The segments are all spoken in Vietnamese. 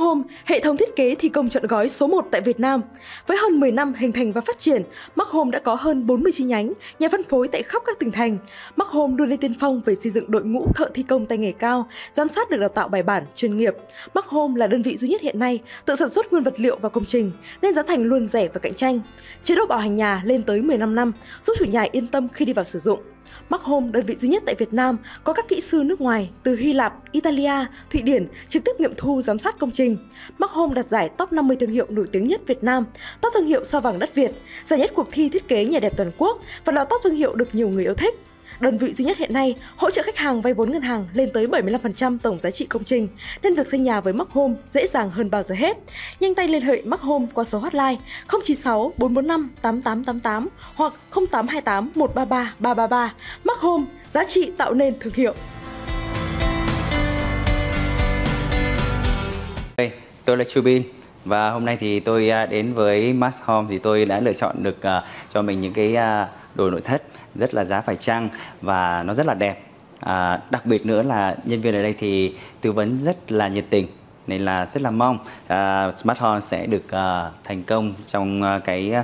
Markhome, hệ thống thiết kế thi công chọn gói số 1 tại Việt Nam. Với hơn 10 năm hình thành và phát triển, Markhome đã có hơn 40 chi nhánh, nhà phân phối tại khắp các tỉnh thành. Markhome luôn lên tiên phong về xây dựng đội ngũ thợ thi công tay nghề cao, giám sát được đào tạo bài bản, chuyên nghiệp. Markhome là đơn vị duy nhất hiện nay tự sản xuất nguyên vật liệu và công trình, nên giá thành luôn rẻ và cạnh tranh. Chế độ bảo hành nhà lên tới 15 năm, giúp chủ nhà yên tâm khi đi vào sử dụng. Mark Home, đơn vị duy nhất tại Việt Nam, có các kỹ sư nước ngoài từ Hy Lạp, Italia, Thụy Điển trực tiếp nghiệm thu giám sát công trình. Mark Home đạt giải top 50 thương hiệu nổi tiếng nhất Việt Nam, top thương hiệu sao vàng đất Việt, giải nhất cuộc thi thiết kế nhà đẹp toàn quốc và là top thương hiệu được nhiều người yêu thích đơn vị duy nhất hiện nay hỗ trợ khách hàng vay vốn ngân hàng lên tới 75% tổng giá trị công trình, nên việc xây nhà với Mark Home dễ dàng hơn bao giờ hết. Nhanh tay liên hệ Mark Home qua số hotline 096 445 8888 hoặc 0828 133 333. Mark Home, giá trị tạo nên thương hiệu. Hey, tôi là Chubin và hôm nay thì tôi à, đến với Mass Home thì tôi đã lựa chọn được à, cho mình những cái à, đồ nội thất rất là giá phải chăng và nó rất là đẹp à, đặc biệt nữa là nhân viên ở đây thì tư vấn rất là nhiệt tình nên là rất là mong uh, Smart Horn sẽ được uh, thành công trong uh, cái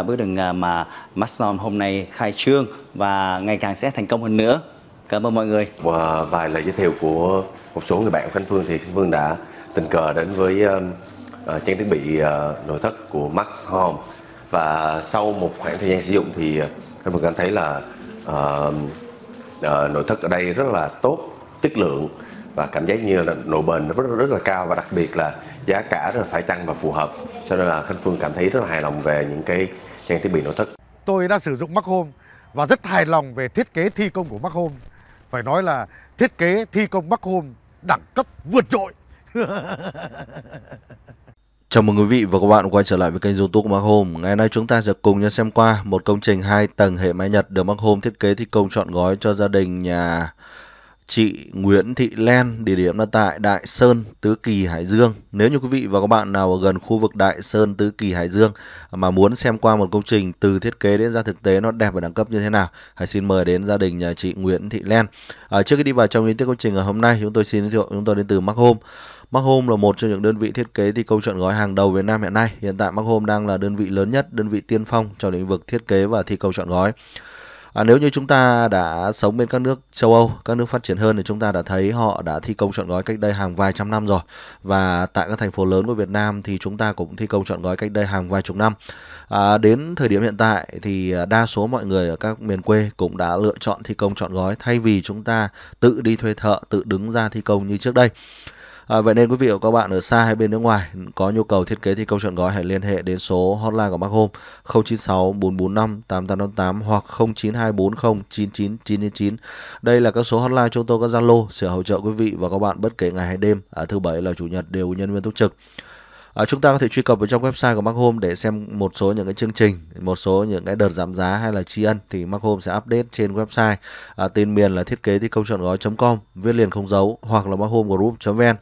uh, bước đường uh, mà Maston hôm nay khai trương và ngày càng sẽ thành công hơn nữa. Cảm ơn mọi người. Và vài lời giới thiệu của một số người bạn của Khánh Phương thì Khánh Phương đã tình cờ đến với uh, trang thiết bị uh, nội thất của Max Home và sau một khoảng thời gian sử dụng thì uh, thế mình cảm thấy là uh, uh, nội thất ở đây rất là tốt chất lượng và cảm giác như là độ bền nó rất, rất là cao và đặc biệt là giá cả rất là phải chăng và phù hợp cho nên là khánh phương cảm thấy rất là hài lòng về những cái trang thiết bị nội thất tôi đã sử dụng mắc hôm và rất hài lòng về thiết kế thi công của mắc hôm phải nói là thiết kế thi công mắc hôm đẳng cấp vượt trội Chào mừng quý vị và các bạn quay trở lại với kênh youtube của Mark Home. Ngày nay chúng ta sẽ cùng nhau xem qua một công trình 2 tầng hệ mái Nhật được Mark Home thiết kế thi công trọn gói cho gia đình nhà chị Nguyễn Thị Len, địa điểm là tại Đại Sơn, Tứ Kỳ, Hải Dương. Nếu như quý vị và các bạn nào ở gần khu vực Đại Sơn, Tứ Kỳ, Hải Dương mà muốn xem qua một công trình từ thiết kế đến ra thực tế nó đẹp và đẳng cấp như thế nào, hãy xin mời đến gia đình nhà chị Nguyễn Thị Len. À, trước khi đi vào trong ý tiết công trình ngày hôm nay, chúng tôi xin giới thiệu chúng tôi đến từ Mark Home. Markhome là một trong những đơn vị thiết kế thi công chọn gói hàng đầu Việt Nam hiện nay. Hiện tại Markhome đang là đơn vị lớn nhất, đơn vị tiên phong trong lĩnh vực thiết kế và thi công chọn gói. À, nếu như chúng ta đã sống bên các nước châu Âu, các nước phát triển hơn thì chúng ta đã thấy họ đã thi công chọn gói cách đây hàng vài trăm năm rồi. Và tại các thành phố lớn của Việt Nam thì chúng ta cũng thi công chọn gói cách đây hàng vài chục năm. À, đến thời điểm hiện tại thì đa số mọi người ở các miền quê cũng đã lựa chọn thi công chọn gói thay vì chúng ta tự đi thuê thợ, tự đứng ra thi công như trước đây. À, vậy nên quý vị và các bạn ở xa hay bên nước ngoài có nhu cầu thiết kế thi công chọn gói hãy liên hệ đến số hotline của bác hôm 096 445 8858 hoặc 09240 99999. Đây là các số hotline chúng tôi có Zalo sẽ hỗ trợ quý vị và các bạn bất kể ngày hay đêm, à, thứ bảy là chủ nhật đều nhân viên túc trực. À, chúng ta có thể truy cập vào trong website của Mark Home để xem một số những cái chương trình, một số những cái đợt giảm giá hay là tri ân thì Mark Home sẽ update trên website. À, tên miền là thiết kế thi công chọn gói.com, viết liền không dấu hoặc là markhomegroup.vn.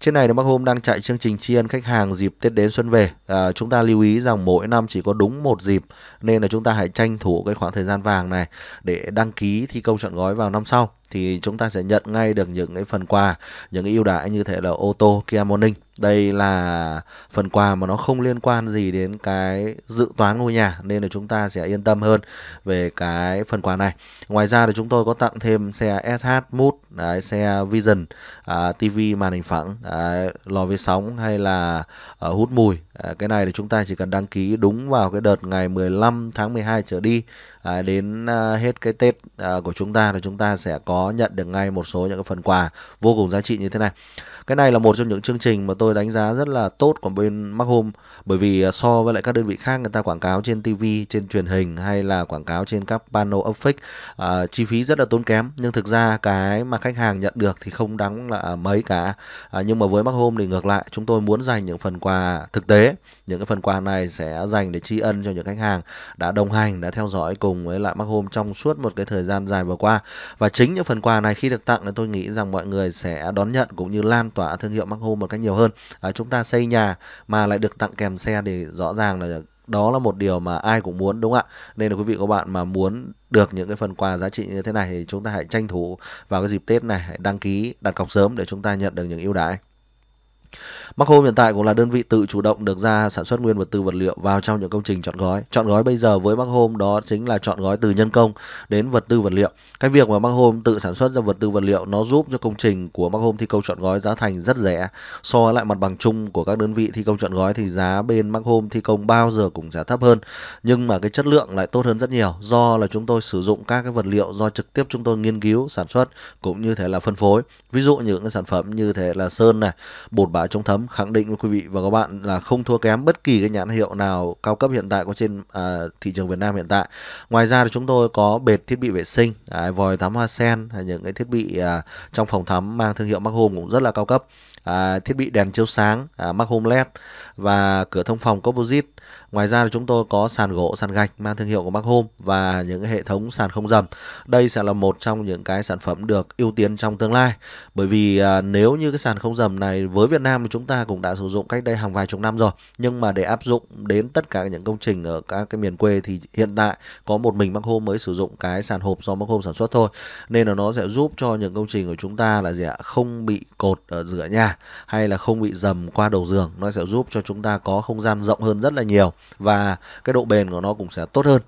Trên này thì Mark Home đang chạy chương trình tri ân khách hàng dịp Tết đến xuân về. À, chúng ta lưu ý rằng mỗi năm chỉ có đúng một dịp nên là chúng ta hãy tranh thủ cái khoảng thời gian vàng này để đăng ký thi công chọn gói vào năm sau thì chúng ta sẽ nhận ngay được những cái phần quà, những cái ưu đãi như thế là ô tô Kia Morning đây là phần quà mà nó không liên quan gì đến cái dự toán ngôi nhà nên là chúng ta sẽ yên tâm hơn về cái phần quà này ngoài ra thì chúng tôi có tặng thêm xe SH Mood đấy, xe Vision à, TV màn hình phẳng đấy, lò vi sóng hay là à, hút mùi à, cái này thì chúng ta chỉ cần đăng ký đúng vào cái đợt ngày 15 tháng 12 trở đi à, đến à, hết cái Tết à, của chúng ta thì chúng ta sẽ có nhận được ngay một số những cái phần quà vô cùng giá trị như thế này. Cái này là một trong những chương trình mà tôi đánh giá rất là tốt của bên Mac Home bởi vì à, so với lại các đơn vị khác người ta quảng cáo trên TV, trên truyền hình hay là quảng cáo trên các panel affix à, chi phí rất là tốn kém nhưng thực ra cái mà khách hàng nhận được thì không đáng là mấy cả. À, nhưng mà với Mac Home thì ngược lại chúng tôi muốn dành những phần quà thực tế những cái phần quà này sẽ dành để tri ân cho những khách hàng đã đồng hành đã theo dõi cùng với lại Mac Home trong suốt một cái thời gian dài vừa qua và chính những phần quà này khi được tặng thì tôi nghĩ rằng mọi người sẽ đón nhận cũng như lan tỏa thương hiệu Mac Home một cách nhiều hơn à, chúng ta xây nhà mà lại được tặng kèm xe thì rõ ràng là đó là một điều mà ai cũng muốn đúng không ạ nên là quý vị các bạn mà muốn được những cái phần quà giá trị như thế này thì chúng ta hãy tranh thủ vào cái dịp tết này hãy đăng ký đặt cọc sớm để chúng ta nhận được những ưu đãi mắc Home hiện tại cũng là đơn vị tự chủ động được ra sản xuất nguyên vật tư vật liệu vào trong những công trình chọn gói. Chọn gói bây giờ với mắc Home đó chính là chọn gói từ nhân công đến vật tư vật liệu. Cái việc mà mắc Home tự sản xuất ra vật tư vật liệu nó giúp cho công trình của mắc Home thi công chọn gói giá thành rất rẻ. So với lại mặt bằng chung của các đơn vị thi công chọn gói thì giá bên mắc Home thi công bao giờ cũng giá thấp hơn nhưng mà cái chất lượng lại tốt hơn rất nhiều do là chúng tôi sử dụng các cái vật liệu do trực tiếp chúng tôi nghiên cứu sản xuất cũng như thế là phân phối. Ví dụ như những cái sản phẩm như thế là sơn này, bột bá chống thấm khẳng định với quý vị và các bạn là không thua kém bất kỳ cái nhãn hiệu nào cao cấp hiện tại có trên à, thị trường Việt Nam hiện tại. Ngoài ra thì chúng tôi có bệt thiết bị vệ sinh, à, vòi tắm hoa sen, à, những cái thiết bị à, trong phòng tắm mang thương hiệu Mac Home cũng rất là cao cấp. À, thiết bị đèn chiếu sáng à, Mac Home LED và cửa thông phòng composite Ngoài ra chúng tôi có sàn gỗ, sàn gạch mang thương hiệu của Mark Home và những hệ thống sàn không dầm. Đây sẽ là một trong những cái sản phẩm được ưu tiên trong tương lai. Bởi vì à, nếu như cái sàn không dầm này với Việt Nam thì chúng ta cũng đã sử dụng cách đây hàng vài chục năm rồi. Nhưng mà để áp dụng đến tất cả những công trình ở các cái miền quê thì hiện tại có một mình Mark Home mới sử dụng cái sàn hộp do Mark Home sản xuất thôi. Nên là nó sẽ giúp cho những công trình của chúng ta là gì ạ? Không bị cột ở giữa nhà hay là không bị dầm qua đầu giường. Nó sẽ giúp cho chúng ta có không gian rộng hơn rất là nhiều nhiều và cái độ bền của nó cũng sẽ tốt hơn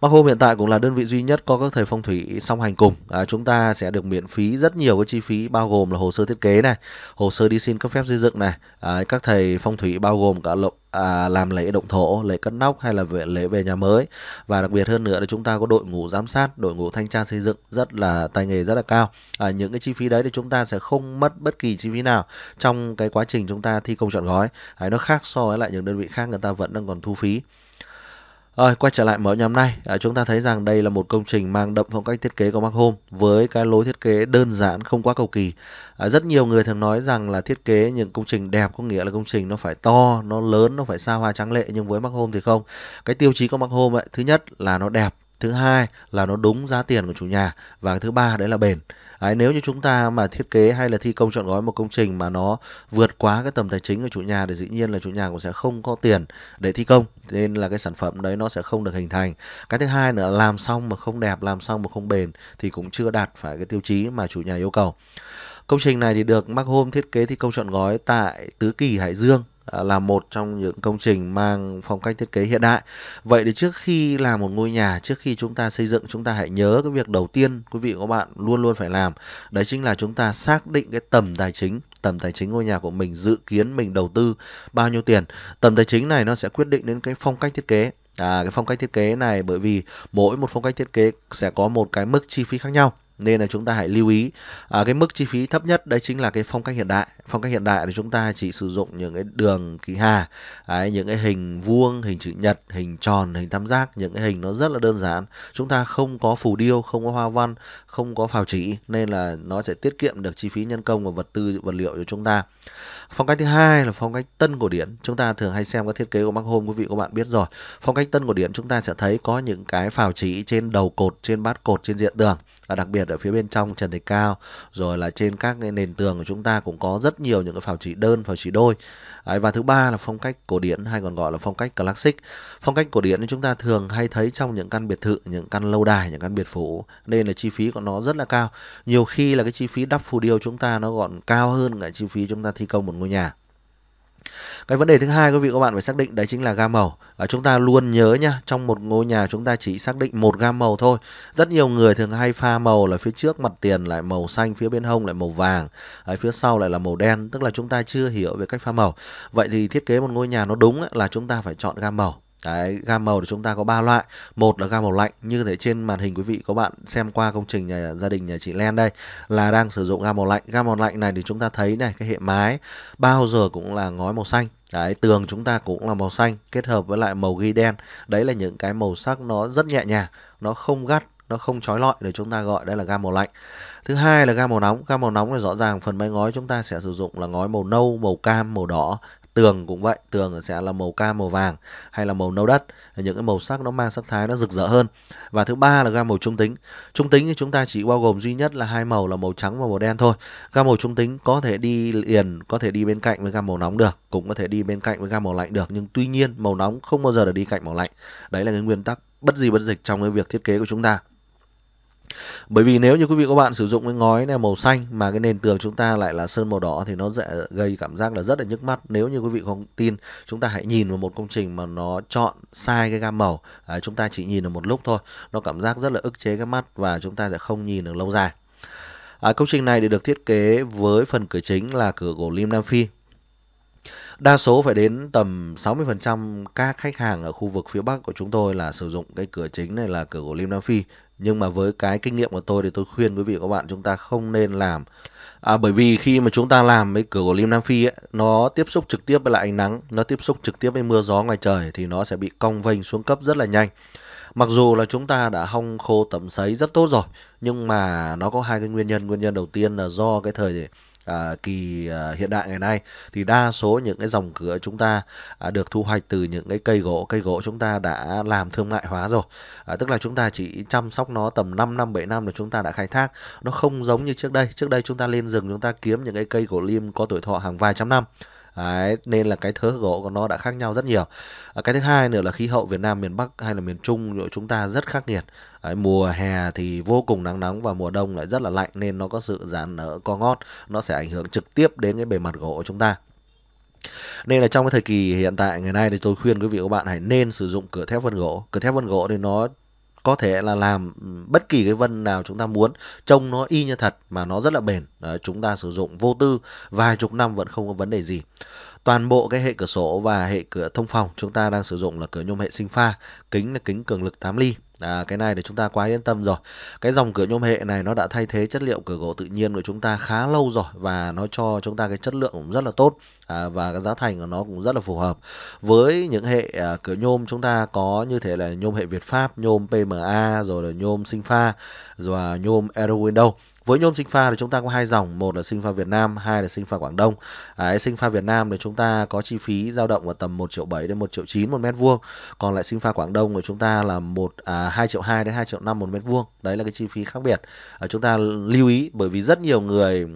Bắc Hôm hiện tại cũng là đơn vị duy nhất có các thầy phong thủy song hành cùng. À, chúng ta sẽ được miễn phí rất nhiều cái chi phí bao gồm là hồ sơ thiết kế này, hồ sơ đi xin cấp phép xây dựng này. À, các thầy phong thủy bao gồm cả lộc à, làm lễ động thổ, lễ cất nóc hay là về, lễ về nhà mới. Và đặc biệt hơn nữa là chúng ta có đội ngũ giám sát, đội ngũ thanh tra xây dựng rất là tay nghề rất là cao. À, những cái chi phí đấy thì chúng ta sẽ không mất bất kỳ chi phí nào trong cái quá trình chúng ta thi công chọn gói. À, nó khác so với lại những đơn vị khác người ta vẫn đang còn thu phí. Rồi, quay trở lại mở nhóm này, à, chúng ta thấy rằng đây là một công trình mang đậm phong cách thiết kế của Mark Home với cái lối thiết kế đơn giản không quá cầu kỳ. À, rất nhiều người thường nói rằng là thiết kế những công trình đẹp có nghĩa là công trình nó phải to, nó lớn, nó phải xa hoa tráng lệ nhưng với Mark Home thì không. Cái tiêu chí của Mark Home ấy, thứ nhất là nó đẹp, thứ hai là nó đúng giá tiền của chủ nhà và thứ ba đấy là bền đấy, nếu như chúng ta mà thiết kế hay là thi công chọn gói một công trình mà nó vượt quá cái tầm tài chính của chủ nhà thì dĩ nhiên là chủ nhà cũng sẽ không có tiền để thi công nên là cái sản phẩm đấy nó sẽ không được hình thành cái thứ hai nữa là làm xong mà không đẹp làm xong mà không bền thì cũng chưa đạt phải cái tiêu chí mà chủ nhà yêu cầu Công trình này thì được Mark Home thiết kế thi công chọn gói tại Tứ Kỳ Hải Dương À, là một trong những công trình mang phong cách thiết kế hiện đại. Vậy thì trước khi làm một ngôi nhà, trước khi chúng ta xây dựng chúng ta hãy nhớ cái việc đầu tiên quý vị và các bạn luôn luôn phải làm, đấy chính là chúng ta xác định cái tầm tài chính tầm tài chính ngôi nhà của mình dự kiến mình đầu tư bao nhiêu tiền tầm tài chính này nó sẽ quyết định đến cái phong cách thiết kế à, cái phong cách thiết kế này bởi vì mỗi một phong cách thiết kế sẽ có một cái mức chi phí khác nhau nên là chúng ta hãy lưu ý à, cái mức chi phí thấp nhất đấy chính là cái phong cách hiện đại phong cách hiện đại thì chúng ta chỉ sử dụng những cái đường kỳ hà đấy, những cái hình vuông hình chữ nhật hình tròn hình tam giác những cái hình nó rất là đơn giản chúng ta không có phù điêu không có hoa văn không có phào chỉ nên là nó sẽ tiết kiệm được chi phí nhân công và vật tư vật liệu cho chúng ta phong cách thứ hai là phong cách tân cổ điển chúng ta thường hay xem các thiết kế của Mark Home quý vị các bạn biết rồi phong cách tân cổ điển chúng ta sẽ thấy có những cái phào chỉ trên đầu cột trên bát cột trên diện tường và đặc biệt ở phía bên trong trần thạch cao rồi là trên các cái nền tường của chúng ta cũng có rất nhiều những cái phào chỉ đơn phào chỉ đôi và thứ ba là phong cách cổ điển hay còn gọi là phong cách classic phong cách cổ điển chúng ta thường hay thấy trong những căn biệt thự những căn lâu đài những căn biệt phủ nên là chi phí của nó rất là cao nhiều khi là cái chi phí đắp phù điêu chúng ta nó còn cao hơn cả chi phí chúng ta thi công một ngôi nhà cái vấn đề thứ hai quý vị các bạn phải xác định đấy chính là gam màu à, chúng ta luôn nhớ nha trong một ngôi nhà chúng ta chỉ xác định một gam màu thôi rất nhiều người thường hay pha màu là phía trước mặt tiền lại màu xanh phía bên hông lại màu vàng ở phía sau lại là màu đen tức là chúng ta chưa hiểu về cách pha màu vậy thì thiết kế một ngôi nhà nó đúng là chúng ta phải chọn gam màu Đấy, gam màu thì chúng ta có ba loại. Một là gam màu lạnh như thế trên màn hình quý vị các bạn xem qua công trình nhà gia đình nhà chị Len đây là đang sử dụng gam màu lạnh. Gam màu lạnh này thì chúng ta thấy này cái hệ mái bao giờ cũng là ngói màu xanh. Đấy, tường chúng ta cũng là màu xanh kết hợp với lại màu ghi đen. Đấy là những cái màu sắc nó rất nhẹ nhàng, nó không gắt, nó không trói lọi để chúng ta gọi đây là gam màu lạnh. Thứ hai là gam màu nóng, gam màu nóng là rõ ràng phần mái ngói chúng ta sẽ sử dụng là ngói màu nâu, màu cam, màu đỏ tường cũng vậy tường sẽ là màu cam màu vàng hay là màu nâu đất những cái màu sắc nó mang sắc thái nó rực rỡ hơn và thứ ba là gam màu trung tính trung tính thì chúng ta chỉ bao gồm duy nhất là hai màu là màu trắng và màu đen thôi gam màu trung tính có thể đi liền có thể đi bên cạnh với gam màu nóng được cũng có thể đi bên cạnh với gam màu lạnh được nhưng tuy nhiên màu nóng không bao giờ được đi cạnh màu lạnh đấy là cái nguyên tắc bất gì bất dịch trong cái việc thiết kế của chúng ta bởi vì nếu như quý vị các bạn sử dụng cái ngói này màu xanh mà cái nền tường chúng ta lại là sơn màu đỏ thì nó sẽ gây cảm giác là rất là nhức mắt. Nếu như quý vị không tin, chúng ta hãy nhìn vào một công trình mà nó chọn sai cái gam màu, à, chúng ta chỉ nhìn được một lúc thôi, nó cảm giác rất là ức chế cái mắt và chúng ta sẽ không nhìn được lâu dài. À, công trình này thì được thiết kế với phần cửa chính là cửa gỗ lim Nam Phi Đa số phải đến tầm 60% các khách hàng ở khu vực phía Bắc của chúng tôi là sử dụng cái cửa chính này là cửa gỗ lim Nam Phi nhưng mà với cái kinh nghiệm của tôi thì tôi khuyên quý vị và các bạn chúng ta không nên làm à, bởi vì khi mà chúng ta làm với cửa của lim nam phi ấy, nó tiếp xúc trực tiếp với lại ánh nắng nó tiếp xúc trực tiếp với mưa gió ngoài trời thì nó sẽ bị cong vênh xuống cấp rất là nhanh mặc dù là chúng ta đã hong khô tẩm sấy rất tốt rồi nhưng mà nó có hai cái nguyên nhân nguyên nhân đầu tiên là do cái thời à, kỳ à, hiện đại ngày nay thì đa số những cái dòng cửa chúng ta à, được thu hoạch từ những cái cây gỗ cây gỗ chúng ta đã làm thương mại hóa rồi à, tức là chúng ta chỉ chăm sóc nó tầm 5 năm 7 năm là chúng ta đã khai thác nó không giống như trước đây trước đây chúng ta lên rừng chúng ta kiếm những cái cây gỗ lim có tuổi thọ hàng vài trăm năm Đấy, nên là cái thớ gỗ của nó đã khác nhau rất nhiều. À, cái thứ hai nữa là khí hậu Việt Nam miền Bắc hay là miền Trung của chúng ta rất khắc nghiệt. Đấy, mùa hè thì vô cùng nắng nóng và mùa đông lại rất là lạnh nên nó có sự giãn nở co ngót, nó sẽ ảnh hưởng trực tiếp đến cái bề mặt gỗ của chúng ta. Nên là trong cái thời kỳ hiện tại ngày nay thì tôi khuyên quý vị các bạn hãy nên sử dụng cửa thép vân gỗ. Cửa thép vân gỗ thì nó có thể là làm ừ, bất kỳ cái vân nào chúng ta muốn trông nó y như thật mà nó rất là bền Đấy, chúng ta sử dụng vô tư vài chục năm vẫn không có vấn đề gì toàn bộ cái hệ cửa sổ và hệ cửa thông phòng chúng ta đang sử dụng là cửa nhôm hệ sinh pha kính là kính cường lực 8 ly À, cái này thì chúng ta quá yên tâm rồi. Cái dòng cửa nhôm hệ này nó đã thay thế chất liệu cửa gỗ tự nhiên của chúng ta khá lâu rồi và nó cho chúng ta cái chất lượng cũng rất là tốt à, và cái giá thành của nó cũng rất là phù hợp. Với những hệ à, cửa nhôm chúng ta có như thế là nhôm hệ Việt Pháp, nhôm PMA rồi là nhôm Sinh Pha rồi là nhôm Aero Window với nhôm sinh pha thì chúng ta có hai dòng một là sinh pha Việt Nam hai là sinh pha Quảng Đông à, sinh pha Việt Nam thì chúng ta có chi phí dao động ở tầm 1 triệu 7 đến 1 triệu 9 một mét vuông còn lại sinh pha Quảng Đông của chúng ta là một à, 2 triệu 2 đến 2 triệu 5 một mét vuông đấy là cái chi phí khác biệt à, chúng ta lưu ý bởi vì rất nhiều người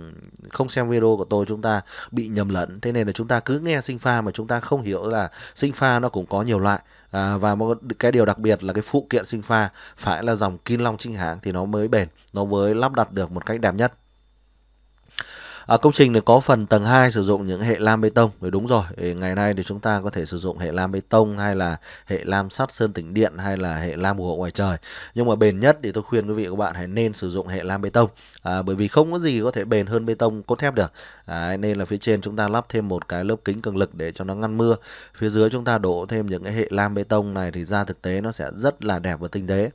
không xem video của tôi chúng ta bị nhầm lẫn thế nên là chúng ta cứ nghe sinh pha mà chúng ta không hiểu là sinh pha nó cũng có nhiều loại à, và một cái điều đặc biệt là cái phụ kiện sinh pha phải là dòng kim long chính hãng thì nó mới bền nó mới lắp đặt được một cách đẹp nhất À, công trình này có phần tầng 2 sử dụng những hệ lam bê tông. Đấy, đúng rồi, ngày nay thì chúng ta có thể sử dụng hệ lam bê tông hay là hệ lam sắt sơn tĩnh điện hay là hệ lam bù ngoài trời. Nhưng mà bền nhất thì tôi khuyên quý vị các bạn hãy nên sử dụng hệ lam bê tông. À, bởi vì không có gì có thể bền hơn bê tông cốt thép được. À, nên là phía trên chúng ta lắp thêm một cái lớp kính cường lực để cho nó ngăn mưa. Phía dưới chúng ta đổ thêm những cái hệ lam bê tông này thì ra thực tế nó sẽ rất là đẹp và tinh tế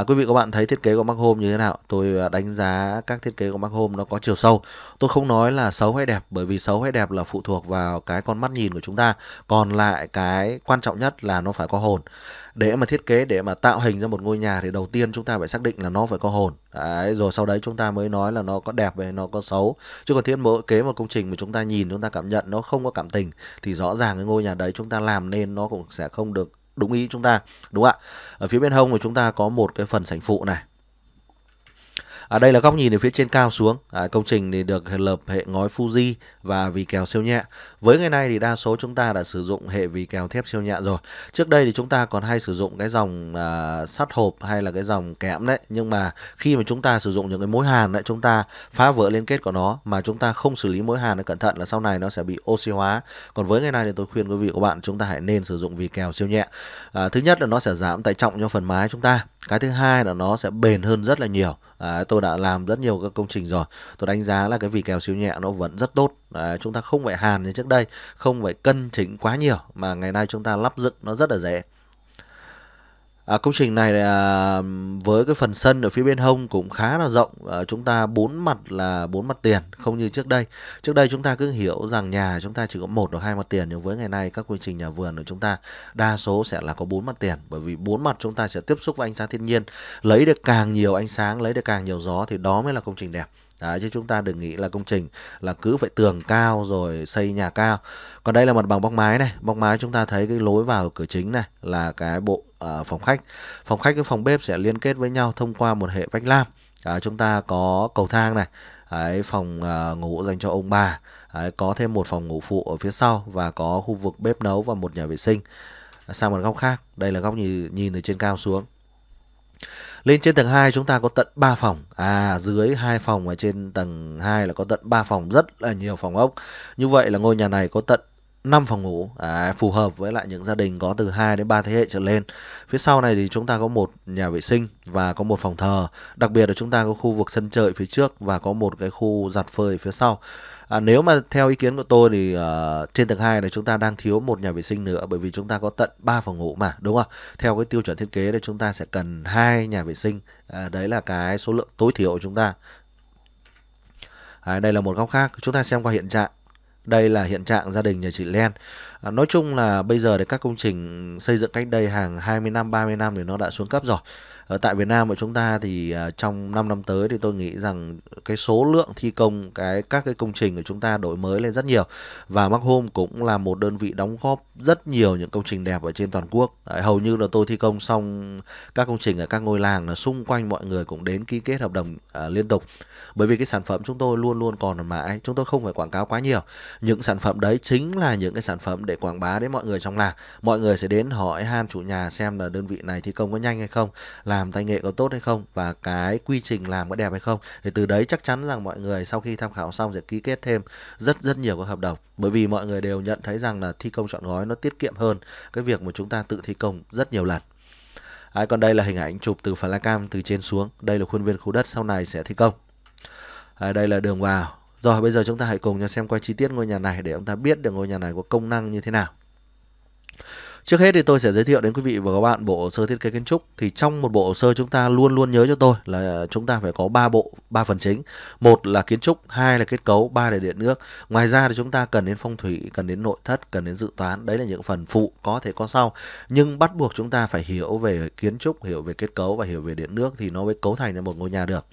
à, quý vị các bạn thấy thiết kế của Mark Home như thế nào tôi à, đánh giá các thiết kế của Mark Home nó có chiều sâu tôi không nói là xấu hay đẹp bởi vì xấu hay đẹp là phụ thuộc vào cái con mắt nhìn của chúng ta còn lại cái quan trọng nhất là nó phải có hồn để mà thiết kế để mà tạo hình ra một ngôi nhà thì đầu tiên chúng ta phải xác định là nó phải có hồn đấy, rồi sau đấy chúng ta mới nói là nó có đẹp hay nó có xấu chứ còn thiết kế một công trình mà chúng ta nhìn chúng ta cảm nhận nó không có cảm tình thì rõ ràng cái ngôi nhà đấy chúng ta làm nên nó cũng sẽ không được đúng ý chúng ta đúng ạ ở phía bên hông của chúng ta có một cái phần sảnh phụ này ở đây là góc nhìn từ phía trên cao xuống. À, công trình thì được lợp hệ ngói Fuji và vì kèo siêu nhẹ. Với ngày nay thì đa số chúng ta đã sử dụng hệ vì kèo thép siêu nhẹ rồi. Trước đây thì chúng ta còn hay sử dụng cái dòng à, sắt hộp hay là cái dòng kẽm đấy. Nhưng mà khi mà chúng ta sử dụng những cái mối hàn đấy, chúng ta phá vỡ liên kết của nó mà chúng ta không xử lý mối hàn nó cẩn thận là sau này nó sẽ bị oxy hóa. Còn với ngày nay thì tôi khuyên quý vị và các bạn chúng ta hãy nên sử dụng vì kèo siêu nhẹ. À, thứ nhất là nó sẽ giảm tải trọng cho phần mái chúng ta cái thứ hai là nó sẽ bền hơn rất là nhiều à, tôi đã làm rất nhiều các công trình rồi tôi đánh giá là cái vì kèo siêu nhẹ nó vẫn rất tốt à, chúng ta không phải hàn như trước đây không phải cân chỉnh quá nhiều mà ngày nay chúng ta lắp dựng nó rất là dễ À, công trình này à, với cái phần sân ở phía bên hông cũng khá là rộng, à, chúng ta bốn mặt là bốn mặt tiền, không như trước đây. Trước đây chúng ta cứ hiểu rằng nhà chúng ta chỉ có một hoặc hai mặt tiền, nhưng với ngày nay các quy trình nhà vườn của chúng ta đa số sẽ là có bốn mặt tiền, bởi vì bốn mặt chúng ta sẽ tiếp xúc với ánh sáng thiên nhiên, lấy được càng nhiều ánh sáng, lấy được càng nhiều gió thì đó mới là công trình đẹp. Đấy, chứ chúng ta đừng nghĩ là công trình là cứ phải tường cao rồi xây nhà cao. Còn đây là mặt bằng bóc mái này. Bóc mái chúng ta thấy cái lối vào cửa chính này là cái bộ uh, phòng khách. Phòng khách với phòng bếp sẽ liên kết với nhau thông qua một hệ vách lam. À, chúng ta có cầu thang này, đấy, phòng uh, ngủ dành cho ông bà, đấy, có thêm một phòng ngủ phụ ở phía sau và có khu vực bếp nấu và một nhà vệ sinh. À, sang một góc khác, đây là góc nhìn, nhìn từ trên cao xuống. Lên trên tầng 2 chúng ta có tận 3 phòng. À dưới 2 phòng và trên tầng 2 là có tận 3 phòng rất là nhiều phòng ốc. Như vậy là ngôi nhà này có tận 5 phòng ngủ à, phù hợp với lại những gia đình có từ 2 đến 3 thế hệ trở lên. Phía sau này thì chúng ta có một nhà vệ sinh và có một phòng thờ. Đặc biệt là chúng ta có khu vực sân chơi phía trước và có một cái khu giặt phơi phía sau à, nếu mà theo ý kiến của tôi thì uh, trên tầng 2 này chúng ta đang thiếu một nhà vệ sinh nữa bởi vì chúng ta có tận 3 phòng ngủ mà đúng không theo cái tiêu chuẩn thiết kế thì chúng ta sẽ cần hai nhà vệ sinh à, đấy là cái số lượng tối thiểu của chúng ta à, đây là một góc khác chúng ta xem qua hiện trạng đây là hiện trạng gia đình nhà chị Len. À, nói chung là bây giờ thì các công trình xây dựng cách đây hàng 20 năm, 30 năm thì nó đã xuống cấp rồi ở tại Việt Nam của chúng ta thì à, trong 5 năm tới thì tôi nghĩ rằng cái số lượng thi công cái các cái công trình của chúng ta đổi mới lên rất nhiều và Mark Home cũng là một đơn vị đóng góp rất nhiều những công trình đẹp ở trên toàn quốc hầu như là tôi thi công xong các công trình ở các ngôi làng là xung quanh mọi người cũng đến ký kết hợp đồng à, liên tục bởi vì cái sản phẩm chúng tôi luôn luôn còn mãi chúng tôi không phải quảng cáo quá nhiều những sản phẩm đấy chính là những cái sản phẩm để quảng bá đến mọi người trong làng mọi người sẽ đến hỏi han chủ nhà xem là đơn vị này thi công có nhanh hay không là làm tay nghệ có tốt hay không và cái quy trình làm có đẹp hay không thì từ đấy chắc chắn rằng mọi người sau khi tham khảo xong sẽ ký kết thêm rất rất nhiều các hợp đồng bởi vì mọi người đều nhận thấy rằng là thi công chọn gói nó tiết kiệm hơn cái việc mà chúng ta tự thi công rất nhiều lần Đấy, còn đây là hình ảnh chụp từ phần la cam từ trên xuống. Đây là khuôn viên khu đất sau này sẽ thi công. Đấy, đây là đường vào. Rồi bây giờ chúng ta hãy cùng nhau xem qua chi tiết ngôi nhà này để chúng ta biết được ngôi nhà này có công năng như thế nào. Trước hết thì tôi sẽ giới thiệu đến quý vị và các bạn bộ hồ sơ thiết kế kiến trúc. Thì trong một bộ hồ sơ chúng ta luôn luôn nhớ cho tôi là chúng ta phải có 3 bộ, 3 phần chính. Một là kiến trúc, hai là kết cấu, ba là điện nước. Ngoài ra thì chúng ta cần đến phong thủy, cần đến nội thất, cần đến dự toán. Đấy là những phần phụ có thể có sau. Nhưng bắt buộc chúng ta phải hiểu về kiến trúc, hiểu về kết cấu và hiểu về điện nước thì nó mới cấu thành ra một ngôi nhà được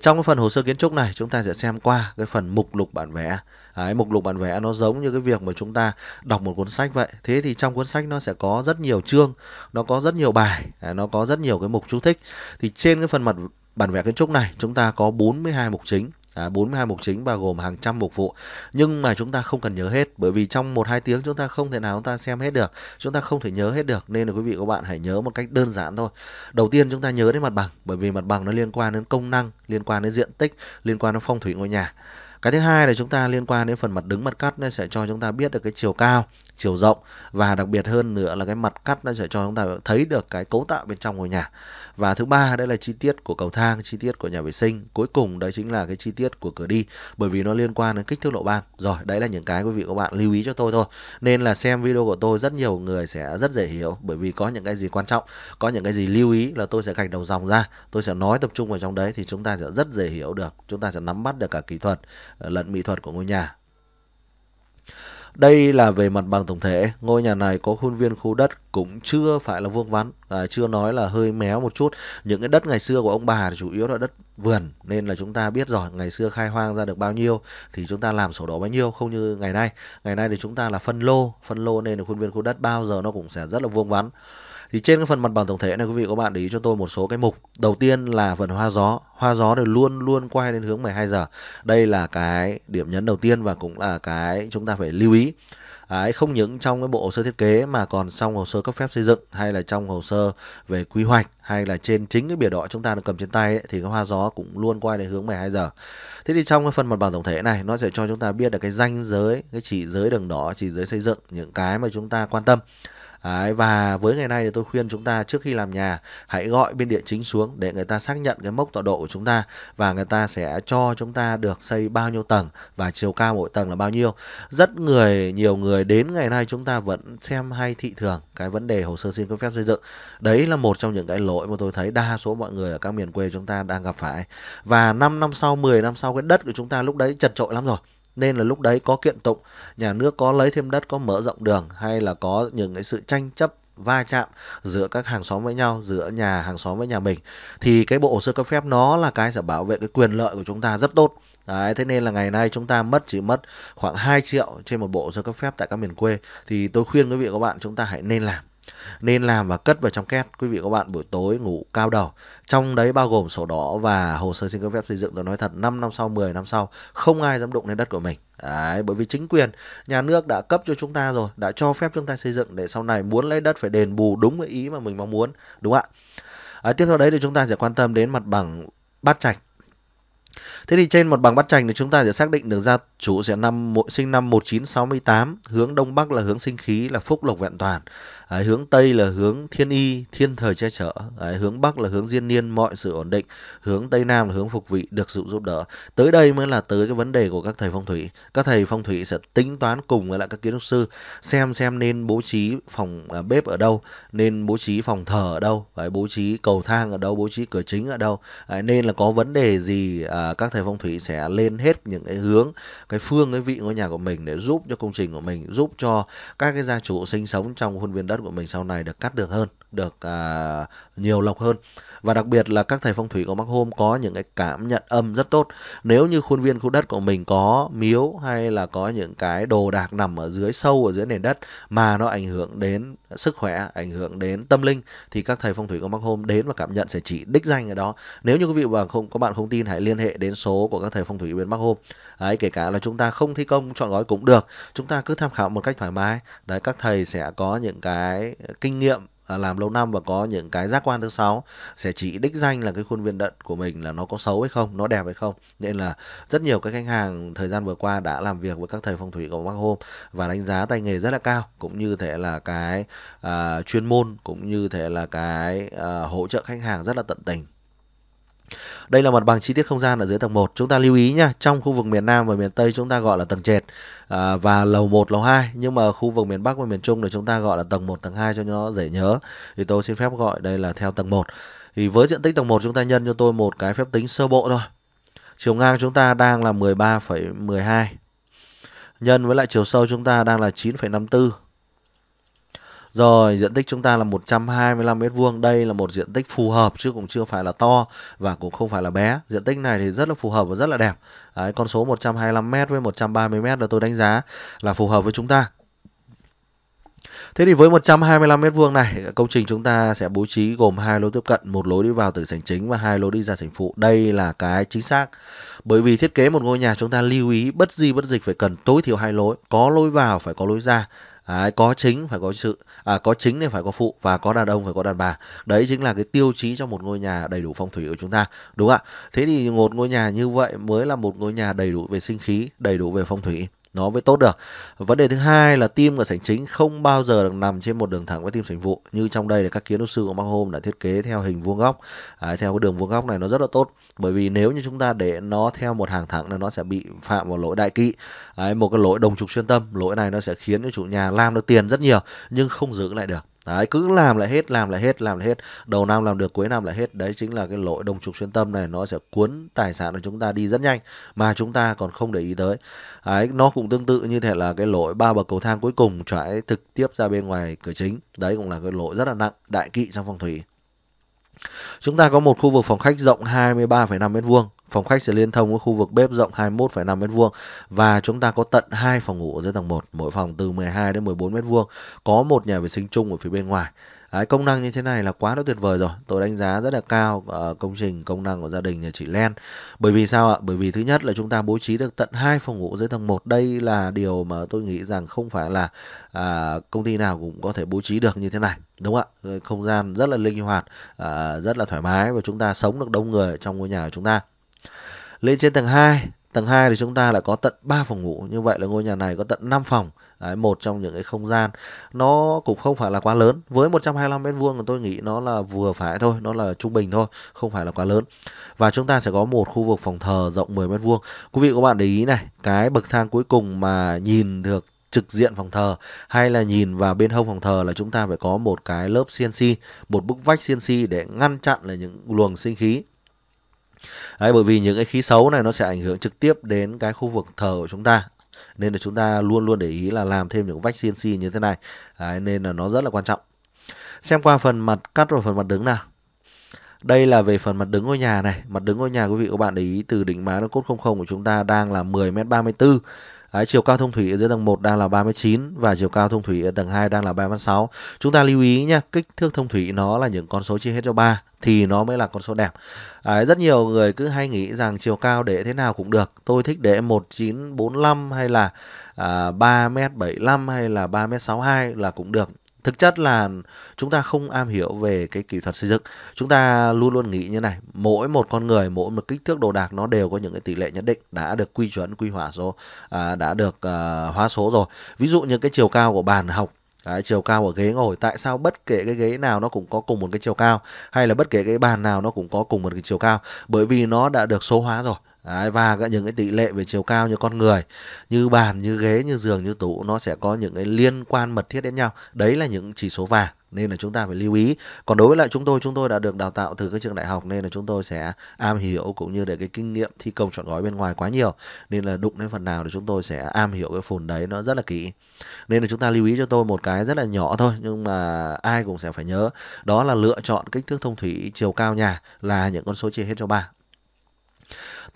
trong cái phần hồ sơ kiến trúc này chúng ta sẽ xem qua cái phần mục lục bản vẽ. Đấy, mục lục bản vẽ nó giống như cái việc mà chúng ta đọc một cuốn sách vậy. Thế thì trong cuốn sách nó sẽ có rất nhiều chương, nó có rất nhiều bài, à, nó có rất nhiều cái mục chú thích. Thì trên cái phần mặt bản vẽ kiến trúc này chúng ta có 42 mục chính À, 42 mục chính bao gồm hàng trăm mục vụ nhưng mà chúng ta không cần nhớ hết bởi vì trong một hai tiếng chúng ta không thể nào chúng ta xem hết được chúng ta không thể nhớ hết được nên là quý vị các bạn hãy nhớ một cách đơn giản thôi đầu tiên chúng ta nhớ đến mặt bằng bởi vì mặt bằng nó liên quan đến công năng liên quan đến diện tích liên quan đến phong thủy ngôi nhà cái thứ hai là chúng ta liên quan đến phần mặt đứng mặt cắt nó sẽ cho chúng ta biết được cái chiều cao, chiều rộng và đặc biệt hơn nữa là cái mặt cắt nó sẽ cho chúng ta thấy được cái cấu tạo bên trong ngôi nhà. Và thứ ba đây là chi tiết của cầu thang, chi tiết của nhà vệ sinh. Cuối cùng đấy chính là cái chi tiết của cửa đi bởi vì nó liên quan đến kích thước lộ ban. Rồi, đấy là những cái quý vị các bạn lưu ý cho tôi thôi. Nên là xem video của tôi rất nhiều người sẽ rất dễ hiểu bởi vì có những cái gì quan trọng, có những cái gì lưu ý là tôi sẽ gạch đầu dòng ra, tôi sẽ nói tập trung vào trong đấy thì chúng ta sẽ rất dễ hiểu được, chúng ta sẽ nắm bắt được cả kỹ thuật Ờ, lẫn mỹ thuật của ngôi nhà. Đây là về mặt bằng tổng thể, ngôi nhà này có khuôn viên khu đất cũng chưa phải là vuông vắn, à, chưa nói là hơi méo một chút. Những cái đất ngày xưa của ông bà thì chủ yếu là đất vườn nên là chúng ta biết rồi ngày xưa khai hoang ra được bao nhiêu thì chúng ta làm sổ đỏ bấy nhiêu không như ngày nay. Ngày nay thì chúng ta là phân lô, phân lô nên là khuôn viên khu đất bao giờ nó cũng sẽ rất là vuông vắn thì trên cái phần mặt bằng tổng thể này quý vị các bạn để ý cho tôi một số cái mục đầu tiên là phần hoa gió hoa gió thì luôn luôn quay lên hướng 12 giờ đây là cái điểm nhấn đầu tiên và cũng là cái chúng ta phải lưu ý Đấy, không những trong cái bộ hồ sơ thiết kế mà còn trong hồ sơ cấp phép xây dựng hay là trong hồ sơ về quy hoạch hay là trên chính cái biểu đỏ chúng ta đang cầm trên tay ấy, thì cái hoa gió cũng luôn quay đến hướng 12 giờ. Thế thì trong cái phần mặt bằng tổng thể này nó sẽ cho chúng ta biết được cái ranh giới, cái chỉ giới đường đỏ, chỉ giới xây dựng những cái mà chúng ta quan tâm. Đấy, và với ngày nay thì tôi khuyên chúng ta trước khi làm nhà hãy gọi bên địa chính xuống để người ta xác nhận cái mốc tọa độ của chúng ta và người ta sẽ cho chúng ta được xây bao nhiêu tầng và chiều cao mỗi tầng là bao nhiêu. Rất người nhiều người đến ngày nay chúng ta vẫn xem hay thị thường cái vấn đề hồ sơ xin cấp phép xây dựng. Đấy là một trong những cái lỗi mà tôi thấy đa số mọi người ở các miền quê chúng ta đang gặp phải. Và 5 năm sau, 10 năm sau cái đất của chúng ta lúc đấy chật trội lắm rồi nên là lúc đấy có kiện tụng nhà nước có lấy thêm đất có mở rộng đường hay là có những cái sự tranh chấp va chạm giữa các hàng xóm với nhau giữa nhà hàng xóm với nhà mình thì cái bộ hồ sơ cấp phép nó là cái sẽ bảo vệ cái quyền lợi của chúng ta rất tốt Đấy, thế nên là ngày nay chúng ta mất chỉ mất khoảng 2 triệu trên một bộ sơ cấp phép tại các miền quê thì tôi khuyên quý vị các bạn chúng ta hãy nên làm nên làm và cất vào trong két quý vị các bạn buổi tối ngủ cao đầu trong đấy bao gồm sổ đỏ và hồ sơ xin cấp phép xây dựng tôi nói thật 5 năm sau 10 năm sau không ai dám đụng đến đất của mình Đấy, bởi vì chính quyền nhà nước đã cấp cho chúng ta rồi đã cho phép chúng ta xây dựng để sau này muốn lấy đất phải đền bù đúng với ý mà mình mong muốn đúng không ạ à, tiếp theo đấy thì chúng ta sẽ quan tâm đến mặt bằng bát trạch Thế thì trên mặt bằng bát trành thì chúng ta sẽ xác định được gia chủ sẽ năm sinh năm 1968, hướng đông bắc là hướng sinh khí là phúc lộc vẹn toàn à, hướng tây là hướng thiên y thiên thời che chở à, hướng bắc là hướng diên niên mọi sự ổn định hướng tây nam là hướng phục vị được sự giúp đỡ tới đây mới là tới cái vấn đề của các thầy phong thủy các thầy phong thủy sẽ tính toán cùng với lại các kiến trúc sư xem xem nên bố trí phòng à, bếp ở đâu nên bố trí phòng thờ ở đâu à, bố trí cầu thang ở đâu bố trí cửa chính ở đâu à, nên là có vấn đề gì à, các thầy phong thủy sẽ lên hết những cái hướng cái phương cái vị ngôi nhà của mình để giúp cho công trình của mình giúp cho các cái gia chủ sinh sống trong khuôn viên đất đất của mình sau này được cắt tường hơn được à, nhiều lọc hơn và đặc biệt là các thầy phong thủy của Mark Home có những cái cảm nhận âm rất tốt nếu như khuôn viên khu đất của mình có miếu hay là có những cái đồ đạc nằm ở dưới sâu ở dưới nền đất mà nó ảnh hưởng đến sức khỏe ảnh hưởng đến tâm linh thì các thầy phong thủy của Mark Home đến và cảm nhận sẽ chỉ đích danh ở đó nếu như quý vị và không các bạn không tin hãy liên hệ đến số của các thầy phong thủy bên Mark Home đấy kể cả là chúng ta không thi công chọn gói cũng được chúng ta cứ tham khảo một cách thoải mái đấy các thầy sẽ có những cái cái kinh nghiệm à, làm lâu năm và có những cái giác quan thứ sáu sẽ chỉ đích danh là cái khuôn viên đận của mình là nó có xấu hay không, nó đẹp hay không. Nên là rất nhiều các khách hàng thời gian vừa qua đã làm việc với các thầy phong thủy của Mark hôm và đánh giá tay nghề rất là cao, cũng như thể là cái uh, chuyên môn, cũng như thể là cái uh, hỗ trợ khách hàng rất là tận tình. Đây là mặt bằng chi tiết không gian ở dưới tầng 1. Chúng ta lưu ý nha, trong khu vực miền Nam và miền Tây chúng ta gọi là tầng trệt à, và lầu 1, lầu 2. Nhưng mà khu vực miền Bắc và miền Trung thì chúng ta gọi là tầng 1, tầng 2 cho nó dễ nhớ. Thì tôi xin phép gọi đây là theo tầng 1. Thì với diện tích tầng 1 chúng ta nhân cho tôi một cái phép tính sơ bộ thôi. Chiều ngang chúng ta đang là 13,12 nhân với lại chiều sâu chúng ta đang là 9,54 rồi, diện tích chúng ta là 125 m2. Đây là một diện tích phù hợp chứ cũng chưa phải là to và cũng không phải là bé. Diện tích này thì rất là phù hợp và rất là đẹp. Đấy, con số 125 m với 130 m là tôi đánh giá là phù hợp với chúng ta. Thế thì với 125 m2 này, công trình chúng ta sẽ bố trí gồm hai lối tiếp cận, một lối đi vào từ sảnh chính và hai lối đi ra sảnh phụ. Đây là cái chính xác. Bởi vì thiết kế một ngôi nhà chúng ta lưu ý bất di bất dịch phải cần tối thiểu hai lối, có lối vào phải có lối ra Đấy, có chính phải có sự à, có chính thì phải có phụ và có đàn ông phải có đàn bà đấy chính là cái tiêu chí cho một ngôi nhà đầy đủ phong thủy của chúng ta đúng ạ thế thì một ngôi nhà như vậy mới là một ngôi nhà đầy đủ về sinh khí đầy đủ về phong thủy nó mới tốt được vấn đề thứ hai là tim và sảnh chính không bao giờ được nằm trên một đường thẳng với tim sảnh phụ như trong đây là các kiến trúc sư của Mark Holmes đã thiết kế theo hình vuông góc à, theo cái đường vuông góc này nó rất là tốt bởi vì nếu như chúng ta để nó theo một hàng thẳng là nó sẽ bị phạm vào lỗi đại kỵ à, một cái lỗi đồng trục xuyên tâm lỗi này nó sẽ khiến cho chủ nhà làm được tiền rất nhiều nhưng không giữ lại được Đấy, cứ làm lại hết, làm lại hết, làm lại hết. Đầu năm làm được, cuối năm lại hết. Đấy chính là cái lỗi đồng trục xuyên tâm này nó sẽ cuốn tài sản của chúng ta đi rất nhanh mà chúng ta còn không để ý tới. Đấy, nó cũng tương tự như thể là cái lỗi ba bậc cầu thang cuối cùng trải trực tiếp ra bên ngoài cửa chính. Đấy cũng là cái lỗi rất là nặng, đại kỵ trong phong thủy. Chúng ta có một khu vực phòng khách rộng 23,5 m vuông Phòng khách sẽ liên thông với khu vực bếp rộng 21,5 m2 và chúng ta có tận 2 phòng ngủ ở dưới tầng 1, mỗi phòng từ 12 đến 14 m2, có một nhà vệ sinh chung ở phía bên ngoài. Đấy, công năng như thế này là quá là tuyệt vời rồi. Tôi đánh giá rất là cao uh, công trình công năng của gia đình nhà chị Len. Bởi vì sao ạ? Bởi vì thứ nhất là chúng ta bố trí được tận hai phòng ngủ dưới tầng 1. Đây là điều mà tôi nghĩ rằng không phải là uh, công ty nào cũng có thể bố trí được như thế này, đúng không ạ? Không gian rất là linh hoạt, uh, rất là thoải mái và chúng ta sống được đông người trong ngôi nhà của chúng ta lên trên tầng 2 tầng 2 thì chúng ta lại có tận 3 phòng ngủ như vậy là ngôi nhà này có tận 5 phòng Đấy, một trong những cái không gian nó cũng không phải là quá lớn với 125 mét vuông tôi nghĩ nó là vừa phải thôi nó là trung bình thôi không phải là quá lớn và chúng ta sẽ có một khu vực phòng thờ rộng 10 mét vuông quý vị các bạn để ý này cái bậc thang cuối cùng mà nhìn được trực diện phòng thờ hay là nhìn vào bên hông phòng thờ là chúng ta phải có một cái lớp CNC, một bức vách CNC để ngăn chặn là những luồng sinh khí Đấy, bởi vì những cái khí xấu này nó sẽ ảnh hưởng trực tiếp đến cái khu vực thở của chúng ta nên là chúng ta luôn luôn để ý là làm thêm những vách CNC như thế này Đấy, nên là nó rất là quan trọng xem qua phần mặt cắt và phần mặt đứng nào đây là về phần mặt đứng ngôi nhà này mặt đứng ngôi nhà quý vị các bạn để ý từ đỉnh mái nó cốt 00 của chúng ta đang là 10 m 34 Đấy, chiều cao thông thủy ở dưới tầng 1 đang là 39 và chiều cao thông thủy ở tầng 2 đang là 36. Chúng ta lưu ý nhé, kích thước thông thủy nó là những con số chia hết cho 3 thì nó mới là con số đẹp. Đấy, rất nhiều người cứ hay nghĩ rằng chiều cao để thế nào cũng được. Tôi thích để 1945 hay là à, 3m75 hay là 3m62 là cũng được thực chất là chúng ta không am hiểu về cái kỹ thuật xây dựng chúng ta luôn luôn nghĩ như này mỗi một con người mỗi một kích thước đồ đạc nó đều có những cái tỷ lệ nhất định đã được quy chuẩn quy hóa số à, đã được à, hóa số rồi ví dụ như cái chiều cao của bàn học Đấy, chiều cao của ghế ngồi tại sao bất kể cái ghế nào nó cũng có cùng một cái chiều cao hay là bất kể cái bàn nào nó cũng có cùng một cái chiều cao bởi vì nó đã được số hóa rồi Đấy, và những cái tỷ lệ về chiều cao như con người như bàn như ghế như giường như tủ nó sẽ có những cái liên quan mật thiết đến nhau đấy là những chỉ số vàng nên là chúng ta phải lưu ý còn đối với lại chúng tôi chúng tôi đã được đào tạo từ các trường đại học nên là chúng tôi sẽ am hiểu cũng như để cái kinh nghiệm thi công chọn gói bên ngoài quá nhiều nên là đụng đến phần nào thì chúng tôi sẽ am hiểu cái phần đấy nó rất là kỹ nên là chúng ta lưu ý cho tôi một cái rất là nhỏ thôi nhưng mà ai cũng sẽ phải nhớ đó là lựa chọn kích thước thông thủy chiều cao nhà là những con số chia hết cho ba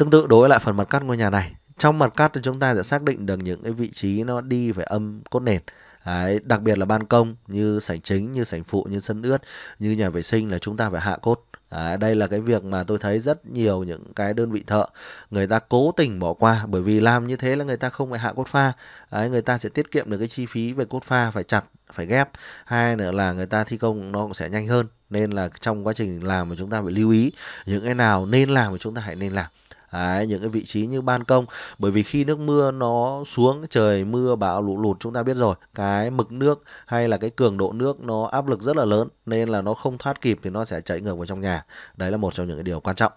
Tương tự đối với lại phần mặt cắt ngôi nhà này, trong mặt cắt thì chúng ta sẽ xác định được những cái vị trí nó đi về âm cốt nền. Đấy, đặc biệt là ban công như sảnh chính, như sảnh phụ, như sân ướt, như nhà vệ sinh là chúng ta phải hạ cốt. À, đây là cái việc mà tôi thấy rất nhiều những cái đơn vị thợ người ta cố tình bỏ qua bởi vì làm như thế là người ta không phải hạ cốt pha Đấy, người ta sẽ tiết kiệm được cái chi phí về cốt pha phải chặt phải ghép hai nữa là người ta thi công nó cũng sẽ nhanh hơn nên là trong quá trình làm mà chúng ta phải lưu ý những cái nào nên làm thì chúng ta hãy nên làm Đấy, những cái vị trí như ban công bởi vì khi nước mưa nó xuống trời mưa bão lũ lụt chúng ta biết rồi cái mực nước hay là cái cường độ nước nó áp lực rất là lớn nên là nó không thoát kịp thì nó sẽ chảy ngược vào trong nhà đấy là một trong những cái điều quan trọng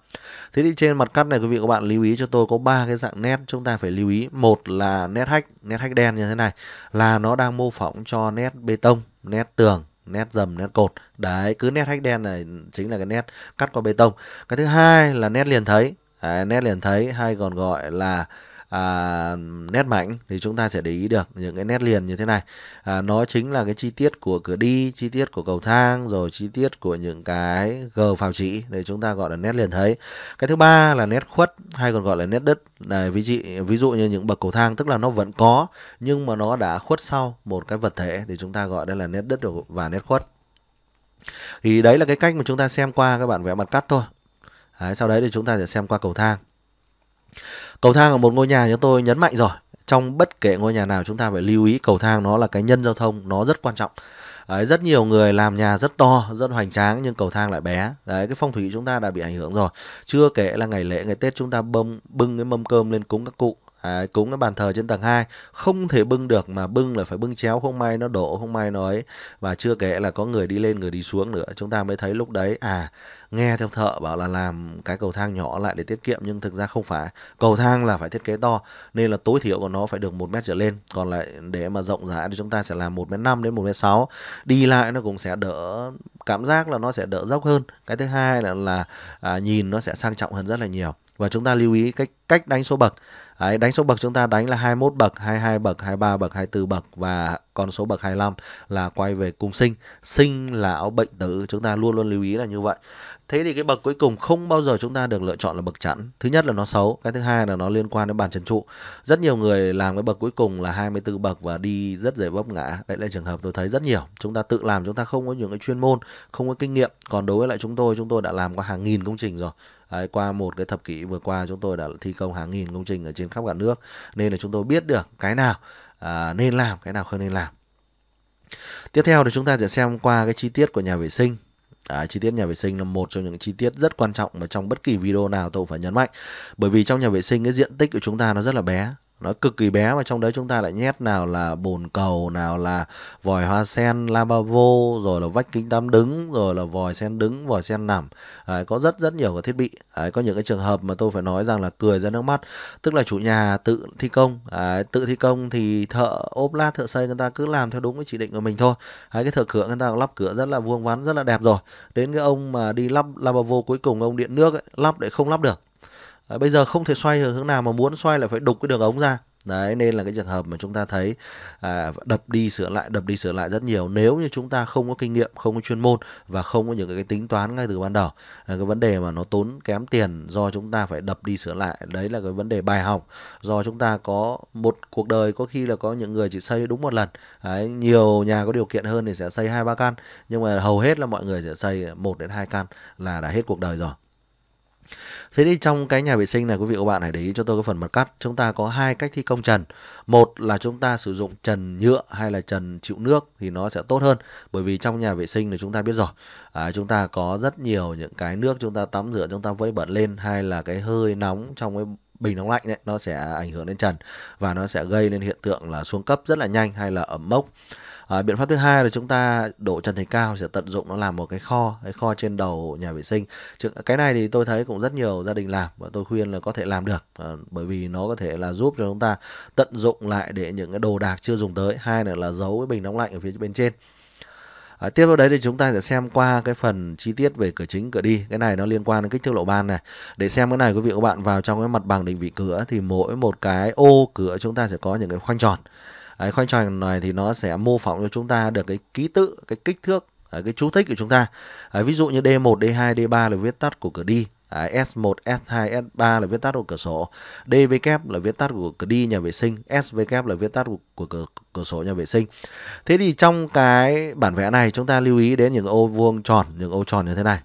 thế thì trên mặt cắt này quý vị các bạn lưu ý cho tôi có ba cái dạng nét chúng ta phải lưu ý một là nét hách nét hách đen như thế này là nó đang mô phỏng cho nét bê tông nét tường nét dầm nét cột đấy cứ nét hách đen này chính là cái nét cắt qua bê tông cái thứ hai là nét liền thấy Đấy, nét liền thấy hay còn gọi là à, nét mảnh thì chúng ta sẽ để ý được những cái nét liền như thế này à, nó chính là cái chi tiết của cửa đi chi tiết của cầu thang rồi chi tiết của những cái gờ phào chỉ để chúng ta gọi là nét liền thấy cái thứ ba là nét khuất hay còn gọi là nét đất này ví dụ ví dụ như những bậc cầu thang tức là nó vẫn có nhưng mà nó đã khuất sau một cái vật thể thì chúng ta gọi đây là nét đất và nét khuất thì đấy là cái cách mà chúng ta xem qua các bạn vẽ mặt cắt thôi Đấy, sau đấy thì chúng ta sẽ xem qua cầu thang. Cầu thang ở một ngôi nhà như tôi nhấn mạnh rồi. Trong bất kể ngôi nhà nào chúng ta phải lưu ý cầu thang nó là cái nhân giao thông, nó rất quan trọng. Đấy, rất nhiều người làm nhà rất to, rất hoành tráng nhưng cầu thang lại bé. Đấy, cái phong thủy chúng ta đã bị ảnh hưởng rồi. Chưa kể là ngày lễ, ngày Tết chúng ta bơm bưng cái mâm cơm lên cúng các cụ à, cúng cái bàn thờ trên tầng 2 không thể bưng được mà bưng là phải bưng chéo không may nó đổ không may nó ấy và chưa kể là có người đi lên người đi xuống nữa chúng ta mới thấy lúc đấy à nghe theo thợ bảo là làm cái cầu thang nhỏ lại để tiết kiệm nhưng thực ra không phải cầu thang là phải thiết kế to nên là tối thiểu của nó phải được một mét trở lên còn lại để mà rộng rãi thì chúng ta sẽ làm một mét năm đến một mét sáu đi lại nó cũng sẽ đỡ cảm giác là nó sẽ đỡ dốc hơn cái thứ hai là là à, nhìn nó sẽ sang trọng hơn rất là nhiều và chúng ta lưu ý cách cách đánh số bậc Đấy, đánh số bậc chúng ta đánh là 21 bậc, 22 bậc, 23 bậc, 24 bậc và con số bậc 25 là quay về cung sinh. Sinh là áo bệnh tử, chúng ta luôn luôn lưu ý là như vậy. Thế thì cái bậc cuối cùng không bao giờ chúng ta được lựa chọn là bậc chẵn. Thứ nhất là nó xấu, cái thứ hai là nó liên quan đến bàn chân trụ. Rất nhiều người làm cái bậc cuối cùng là 24 bậc và đi rất dễ vấp ngã. Đấy là trường hợp tôi thấy rất nhiều. Chúng ta tự làm chúng ta không có những cái chuyên môn, không có kinh nghiệm. Còn đối với lại chúng tôi, chúng tôi đã làm qua hàng nghìn công trình rồi Đấy, qua một cái thập kỷ vừa qua chúng tôi đã thi công hàng nghìn công trình ở trên khắp cả nước nên là chúng tôi biết được cái nào à, nên làm cái nào không nên làm tiếp theo thì chúng ta sẽ xem qua cái chi tiết của nhà vệ sinh À, chi tiết nhà vệ sinh là một trong những chi tiết rất quan trọng mà trong bất kỳ video nào tôi cũng phải nhấn mạnh bởi vì trong nhà vệ sinh cái diện tích của chúng ta nó rất là bé nó cực kỳ bé mà trong đấy chúng ta lại nhét nào là bồn cầu nào là vòi hoa sen lavabo rồi là vách kính tắm đứng rồi là vòi sen đứng vòi sen nằm đấy, có rất rất nhiều cái thiết bị đấy, có những cái trường hợp mà tôi phải nói rằng là cười ra nước mắt tức là chủ nhà tự thi công đấy, tự thi công thì thợ ốp lát thợ xây người ta cứ làm theo đúng cái chỉ định của mình thôi đấy, cái thợ cửa người ta lắp cửa rất là vuông vắn rất là đẹp rồi đến cái ông mà đi lắp lavabo cuối cùng ông điện nước ấy, lắp để không lắp được à, bây giờ không thể xoay hướng nào mà muốn xoay lại phải đục cái đường ống ra đấy nên là cái trường hợp mà chúng ta thấy à, đập đi sửa lại đập đi sửa lại rất nhiều nếu như chúng ta không có kinh nghiệm không có chuyên môn và không có những cái tính toán ngay từ ban đầu là cái vấn đề mà nó tốn kém tiền do chúng ta phải đập đi sửa lại đấy là cái vấn đề bài học do chúng ta có một cuộc đời có khi là có những người chỉ xây đúng một lần đấy, nhiều nhà có điều kiện hơn thì sẽ xây hai ba căn nhưng mà hầu hết là mọi người sẽ xây một đến hai căn là đã hết cuộc đời rồi Thế thì trong cái nhà vệ sinh này quý vị các bạn hãy để ý cho tôi cái phần mặt cắt. Chúng ta có hai cách thi công trần. Một là chúng ta sử dụng trần nhựa hay là trần chịu nước thì nó sẽ tốt hơn. Bởi vì trong nhà vệ sinh thì chúng ta biết rồi. À, chúng ta có rất nhiều những cái nước chúng ta tắm rửa chúng ta vẫy bẩn lên hay là cái hơi nóng trong cái bình nóng lạnh đấy nó sẽ ảnh hưởng đến trần và nó sẽ gây nên hiện tượng là xuống cấp rất là nhanh hay là ẩm mốc à, biện pháp thứ hai là chúng ta đổ trần thạch cao sẽ tận dụng nó làm một cái kho cái kho trên đầu nhà vệ sinh cái này thì tôi thấy cũng rất nhiều gia đình làm và tôi khuyên là có thể làm được à, bởi vì nó có thể là giúp cho chúng ta tận dụng lại để những cái đồ đạc chưa dùng tới hai nữa là giấu cái bình nóng lạnh ở phía bên trên À, tiếp theo đấy thì chúng ta sẽ xem qua cái phần chi tiết về cửa chính cửa đi cái này nó liên quan đến kích thước lộ ban này để xem cái này quý vị các bạn vào trong cái mặt bằng định vị cửa thì mỗi một cái ô cửa chúng ta sẽ có những cái khoanh tròn Đấy, khoanh tròn này thì nó sẽ mô phỏng cho chúng ta được cái ký tự, cái kích thước, cái chú thích của chúng ta. Đấy, ví dụ như D1, D2, D3 là viết tắt của cửa đi. S1, S2, S3 là viết tắt của cửa sổ. DVK là viết tắt của cửa đi nhà vệ sinh. SVK là viết tắt của, của cửa, cửa sổ nhà vệ sinh. Thế thì trong cái bản vẽ này chúng ta lưu ý đến những ô vuông tròn, những ô tròn như thế này.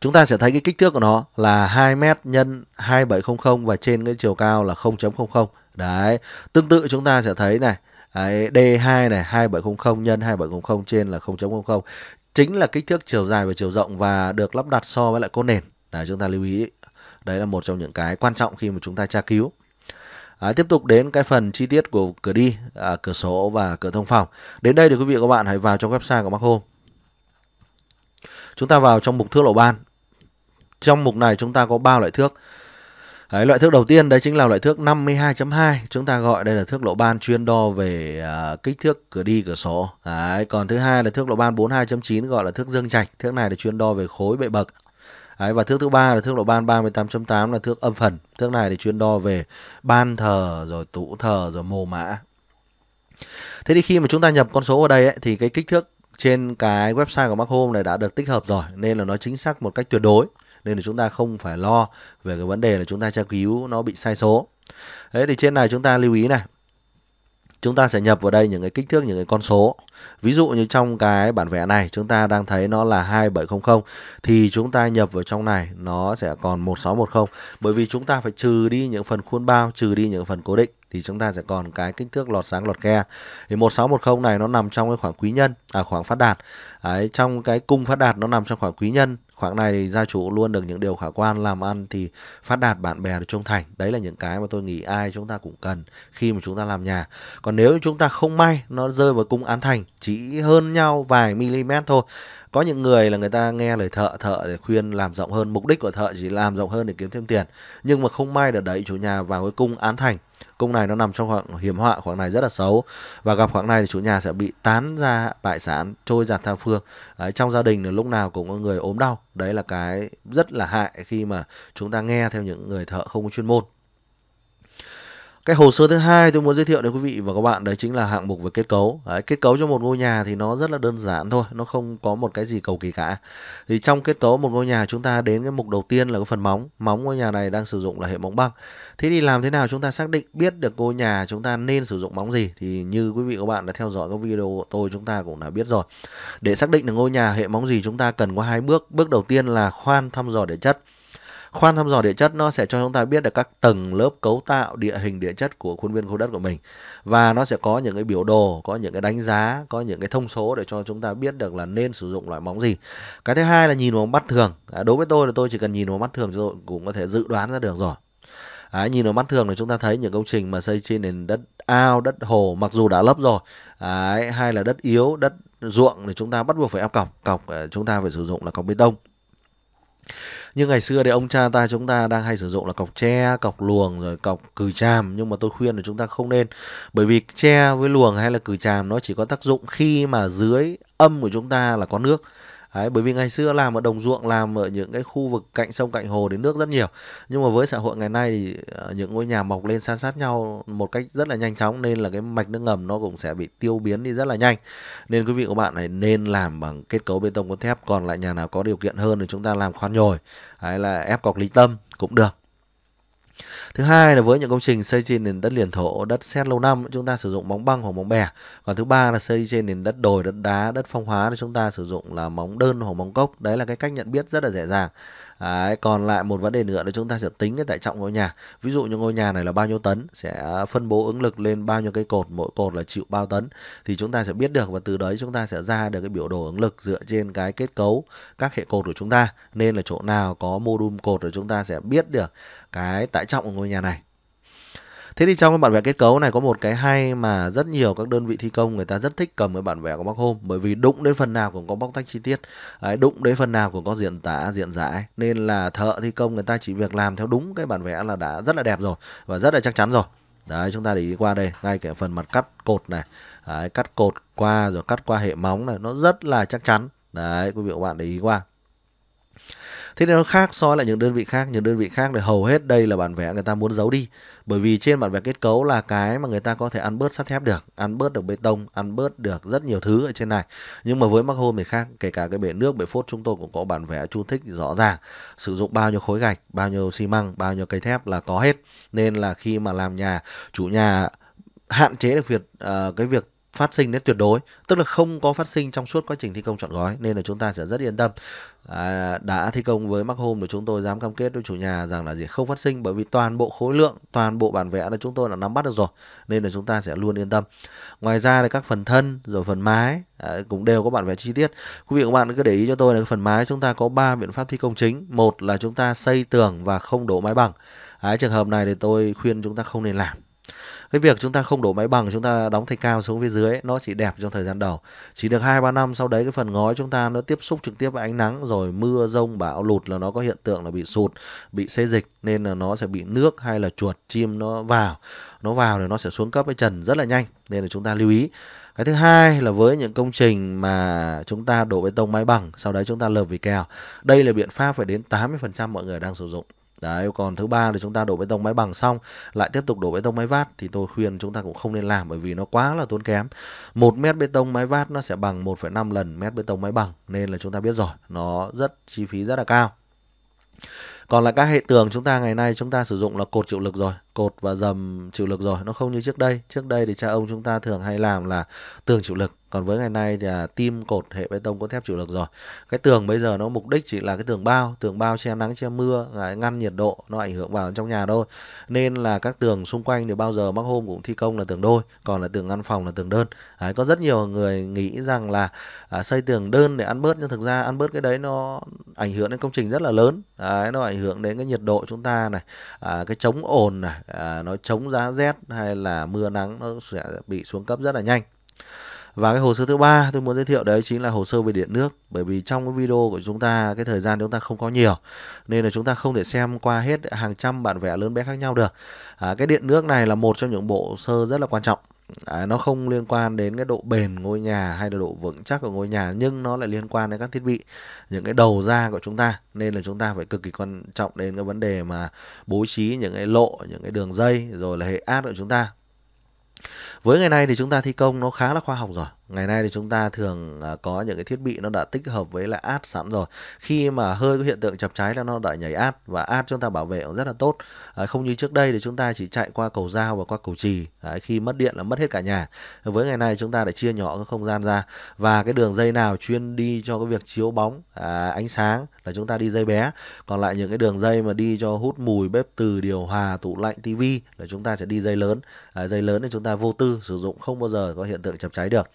Chúng ta sẽ thấy cái kích thước của nó là 2m nhân 2700 và trên cái chiều cao là 0.00. Đấy, tương tự chúng ta sẽ thấy này, Đấy, D2 này 2700 nhân 2700 trên là 0.00 chính là kích thước chiều dài và chiều rộng và được lắp đặt so với lại cốt nền. Đấy, chúng ta lưu ý đấy là một trong những cái quan trọng khi mà chúng ta tra cứu. À, tiếp tục đến cái phần chi tiết của cửa đi, à, cửa sổ và cửa thông phòng. Đến đây thì quý vị và các bạn hãy vào trong website của Mark Home. Chúng ta vào trong mục thước lộ ban. Trong mục này chúng ta có ba loại thước. Đấy, loại thước đầu tiên đấy chính là loại thước 52.2 chúng ta gọi đây là thước lộ ban chuyên đo về uh, kích thước cửa đi cửa sổ đấy, còn thứ hai là thước lộ ban 42.9 gọi là thước dương trạch thước này là chuyên đo về khối bệ bậc Đấy, và thước thứ ba là thước lộ ban 38.8 là thước âm phần. Thước này thì chuyên đo về ban thờ rồi tủ thờ rồi mồ mã. Thế thì khi mà chúng ta nhập con số vào đây ấy, thì cái kích thước trên cái website của Mark Home này đã được tích hợp rồi nên là nó chính xác một cách tuyệt đối nên là chúng ta không phải lo về cái vấn đề là chúng ta tra cứu nó bị sai số đấy thì trên này chúng ta lưu ý này chúng ta sẽ nhập vào đây những cái kích thước những cái con số ví dụ như trong cái bản vẽ này chúng ta đang thấy nó là 2700 thì chúng ta nhập vào trong này nó sẽ còn 1610 bởi vì chúng ta phải trừ đi những phần khuôn bao trừ đi những phần cố định thì chúng ta sẽ còn cái kích thước lọt sáng lọt khe thì 1610 này nó nằm trong cái khoảng quý nhân à khoảng phát đạt Đấy, trong cái cung phát đạt nó nằm trong khoảng quý nhân khoảng này thì gia chủ luôn được những điều khả quan làm ăn thì phát đạt bạn bè được trung thành đấy là những cái mà tôi nghĩ ai chúng ta cũng cần khi mà chúng ta làm nhà còn nếu chúng ta không may nó rơi vào cung án thành chỉ hơn nhau vài mm thôi có những người là người ta nghe lời thợ thợ để khuyên làm rộng hơn mục đích của thợ chỉ làm rộng hơn để kiếm thêm tiền nhưng mà không may được đấy chủ nhà vào cái cung án thành cung này nó nằm trong khoảng hiểm họa khoảng này rất là xấu và gặp khoảng này thì chủ nhà sẽ bị tán ra bại sản trôi giạt tha phương đấy, trong gia đình thì lúc nào cũng có người ốm đau đấy là cái rất là hại khi mà chúng ta nghe theo những người thợ không có chuyên môn cái hồ sơ thứ hai tôi muốn giới thiệu đến quý vị và các bạn đấy chính là hạng mục về kết cấu đấy, kết cấu cho một ngôi nhà thì nó rất là đơn giản thôi nó không có một cái gì cầu kỳ cả thì trong kết cấu một ngôi nhà chúng ta đến cái mục đầu tiên là cái phần móng móng ngôi nhà này đang sử dụng là hệ móng băng thế thì làm thế nào chúng ta xác định biết được ngôi nhà chúng ta nên sử dụng móng gì thì như quý vị và các bạn đã theo dõi các video của tôi chúng ta cũng đã biết rồi để xác định được ngôi nhà hệ móng gì chúng ta cần có hai bước bước đầu tiên là khoan thăm dò địa chất Khoan thăm dò địa chất nó sẽ cho chúng ta biết được các tầng lớp cấu tạo địa hình địa chất của khuôn viên khu đất của mình. Và nó sẽ có những cái biểu đồ, có những cái đánh giá, có những cái thông số để cho chúng ta biết được là nên sử dụng loại móng gì. Cái thứ hai là nhìn vào mắt thường. À, đối với tôi là tôi chỉ cần nhìn vào mắt thường rồi cũng có thể dự đoán ra được rồi. À, nhìn vào mắt thường là chúng ta thấy những công trình mà xây trên nền đất ao, đất hồ mặc dù đã lấp rồi, à, hay là đất yếu, đất ruộng thì chúng ta bắt buộc phải áp cọc, cọc ờ, chúng ta phải sử dụng là cọc bê tông như ngày xưa thì ông cha ta chúng ta đang hay sử dụng là cọc tre cọc luồng rồi cọc cừ tràm nhưng mà tôi khuyên là chúng ta không nên bởi vì tre với luồng hay là cừ tràm nó chỉ có tác dụng khi mà dưới âm của chúng ta là có nước Đấy, bởi vì ngày xưa làm ở đồng ruộng làm ở những cái khu vực cạnh sông cạnh hồ đến nước rất nhiều nhưng mà với xã hội ngày nay thì ờ, những ngôi nhà mọc lên san sát nhau một cách rất là nhanh chóng nên là cái mạch nước ngầm nó cũng sẽ bị tiêu biến đi rất là nhanh nên quý vị các bạn này nên làm bằng kết cấu bê tông cốt thép còn lại nhà nào có điều kiện hơn thì chúng ta làm khoan nhồi hay là ép cọc lý tâm cũng được Thứ hai là với những công trình xây trên nền đất liền thổ, đất sét lâu năm chúng ta sử dụng móng băng hoặc móng bè. Còn thứ ba là xây trên nền đất đồi, đất đá, đất phong hóa thì chúng ta sử dụng là móng đơn hoặc móng cốc. Đấy là cái cách nhận biết rất là dễ dàng. Đấy, còn lại một vấn đề nữa là chúng ta sẽ tính cái tải trọng ngôi nhà. Ví dụ như ngôi nhà này là bao nhiêu tấn sẽ phân bố ứng lực lên bao nhiêu cây cột, mỗi cột là chịu bao tấn thì chúng ta sẽ biết được và từ đấy chúng ta sẽ ra được cái biểu đồ ứng lực dựa trên cái kết cấu các hệ cột của chúng ta. Nên là chỗ nào có mô đun cột rồi chúng ta sẽ biết được cái tải trọng của ngôi nhà này. Thế thì trong cái bản vẽ kết cấu này có một cái hay mà rất nhiều các đơn vị thi công người ta rất thích cầm cái bản vẽ của Bác Hôm bởi vì đụng đến phần nào cũng có bóc tách chi tiết, đấy, đụng đến phần nào cũng có diện tả, diện giải nên là thợ thi công người ta chỉ việc làm theo đúng cái bản vẽ là đã rất là đẹp rồi và rất là chắc chắn rồi. Đấy, chúng ta để ý qua đây, ngay cả phần mặt cắt cột này, đấy, cắt cột qua rồi cắt qua hệ móng này, nó rất là chắc chắn. Đấy, quý vị và các bạn để ý qua thế nên nó khác so với lại những đơn vị khác những đơn vị khác thì hầu hết đây là bản vẽ người ta muốn giấu đi bởi vì trên bản vẽ kết cấu là cái mà người ta có thể ăn bớt sắt thép được ăn bớt được bê tông ăn bớt được rất nhiều thứ ở trên này nhưng mà với mắc hôn thì khác kể cả cái bể nước bể phốt chúng tôi cũng có bản vẽ chú thích rõ ràng sử dụng bao nhiêu khối gạch bao nhiêu xi măng bao nhiêu cây thép là có hết nên là khi mà làm nhà chủ nhà hạn chế được việc uh, cái việc phát sinh đến tuyệt đối tức là không có phát sinh trong suốt quá trình thi công chọn gói nên là chúng ta sẽ rất yên tâm à, đã thi công với Mac hôm thì chúng tôi dám cam kết với chủ nhà rằng là gì không phát sinh bởi vì toàn bộ khối lượng toàn bộ bản vẽ là chúng tôi đã nắm bắt được rồi nên là chúng ta sẽ luôn yên tâm ngoài ra là các phần thân rồi phần mái à, cũng đều có bản vẽ chi tiết quý vị các bạn cứ để ý cho tôi là phần mái chúng ta có 3 biện pháp thi công chính một là chúng ta xây tường và không đổ mái bằng Đấy, trường hợp này thì tôi khuyên chúng ta không nên làm cái việc chúng ta không đổ máy bằng chúng ta đóng thạch cao xuống phía dưới nó chỉ đẹp trong thời gian đầu chỉ được hai ba năm sau đấy cái phần ngói chúng ta nó tiếp xúc trực tiếp với ánh nắng rồi mưa rông bão lụt là nó có hiện tượng là bị sụt bị xê dịch nên là nó sẽ bị nước hay là chuột chim nó vào nó vào thì nó sẽ xuống cấp với trần rất là nhanh nên là chúng ta lưu ý cái thứ hai là với những công trình mà chúng ta đổ bê tông mái bằng sau đấy chúng ta lợp vì kèo đây là biện pháp phải đến 80% mọi người đang sử dụng Đấy, còn thứ ba thì chúng ta đổ bê tông máy bằng xong lại tiếp tục đổ bê tông máy vát thì tôi khuyên chúng ta cũng không nên làm bởi vì nó quá là tốn kém. một mét bê tông máy vát nó sẽ bằng 1,5 lần mét bê tông máy bằng nên là chúng ta biết rồi, nó rất chi phí rất là cao. Còn là các hệ tường chúng ta ngày nay chúng ta sử dụng là cột chịu lực rồi cột và dầm chịu lực rồi nó không như trước đây trước đây thì cha ông chúng ta thường hay làm là tường chịu lực còn với ngày nay thì là tim cột hệ bê tông có thép chịu lực rồi cái tường bây giờ nó mục đích chỉ là cái tường bao tường bao che nắng che mưa à, ngăn nhiệt độ nó ảnh hưởng vào trong nhà thôi nên là các tường xung quanh thì bao giờ mắc hôm cũng thi công là tường đôi còn là tường ngăn phòng là tường đơn đấy, có rất nhiều người nghĩ rằng là à, xây tường đơn để ăn bớt nhưng thực ra ăn bớt cái đấy nó ảnh hưởng đến công trình rất là lớn đấy, nó ảnh hưởng đến cái nhiệt độ chúng ta này à, cái chống ồn này cả à, nó chống giá rét hay là mưa nắng nó sẽ bị xuống cấp rất là nhanh và cái hồ sơ thứ ba tôi muốn giới thiệu đấy chính là hồ sơ về điện nước bởi vì trong cái video của chúng ta cái thời gian chúng ta không có nhiều nên là chúng ta không thể xem qua hết hàng trăm bản vẽ lớn bé khác nhau được à, cái điện nước này là một trong những bộ sơ rất là quan trọng à, nó không liên quan đến cái độ bền ngôi nhà hay là độ vững chắc của ngôi nhà nhưng nó lại liên quan đến các thiết bị những cái đầu ra của chúng ta nên là chúng ta phải cực kỳ quan trọng đến cái vấn đề mà bố trí những cái lộ những cái đường dây rồi là hệ áp của chúng ta với ngày nay thì chúng ta thi công nó khá là khoa học rồi ngày nay thì chúng ta thường à, có những cái thiết bị nó đã tích hợp với lại ad sẵn rồi khi mà hơi có hiện tượng chập cháy là nó đã nhảy ad và ad chúng ta bảo vệ cũng rất là tốt không như trước đây thì chúng ta chỉ chạy qua cầu dao và qua cầu trì khi mất điện là mất hết cả nhà với ngày nay chúng ta đã chia nhỏ cái không gian ra và cái đường dây nào chuyên đi cho cái việc chiếu bóng à, ánh sáng là chúng ta đi dây bé còn lại những cái đường dây mà đi cho hút mùi bếp từ điều hòa tủ lạnh tivi là chúng ta sẽ đi dây lớn dây lớn thì chúng ta vô tư sử dụng không bao giờ có hiện tượng chập cháy được